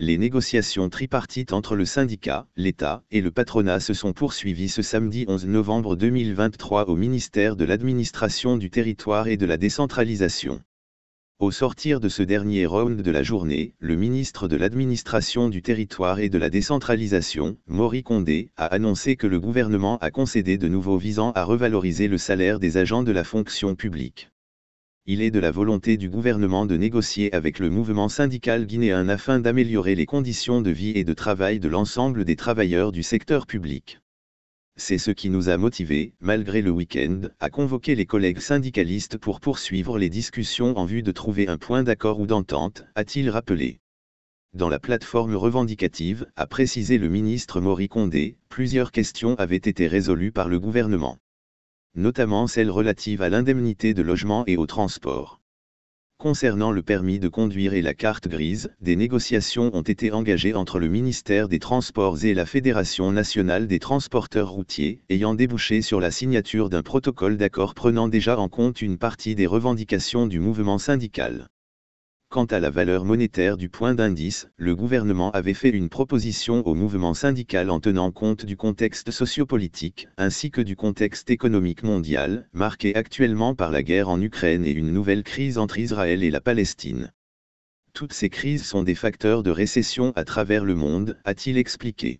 les négociations tripartites entre le syndicat, l'État et le patronat se sont poursuivies ce samedi 11 novembre 2023 au ministère de l'Administration du Territoire et de la Décentralisation. Au sortir de ce dernier round de la journée, le ministre de l'Administration du Territoire et de la Décentralisation, Maury Condé, a annoncé que le gouvernement a concédé de nouveaux visants à revaloriser le salaire des agents de la fonction publique il est de la volonté du gouvernement de négocier avec le mouvement syndical guinéen afin d'améliorer les conditions de vie et de travail de l'ensemble des travailleurs du secteur public. C'est ce qui nous a motivés, malgré le week-end, à convoquer les collègues syndicalistes pour poursuivre les discussions en vue de trouver un point d'accord ou d'entente, a-t-il rappelé. Dans la plateforme revendicative, a précisé le ministre Maury Condé, plusieurs questions avaient été résolues par le gouvernement notamment celles relatives à l'indemnité de logement et au transport. Concernant le permis de conduire et la carte grise, des négociations ont été engagées entre le ministère des Transports et la Fédération nationale des transporteurs routiers, ayant débouché sur la signature d'un protocole d'accord prenant déjà en compte une partie des revendications du mouvement syndical. Quant à la valeur monétaire du point d'indice, le gouvernement avait fait une proposition au mouvement syndical en tenant compte du contexte sociopolitique, ainsi que du contexte économique mondial, marqué actuellement par la guerre en Ukraine et une nouvelle crise entre Israël et la Palestine. Toutes ces crises sont des facteurs de récession à travers le monde, a-t-il expliqué.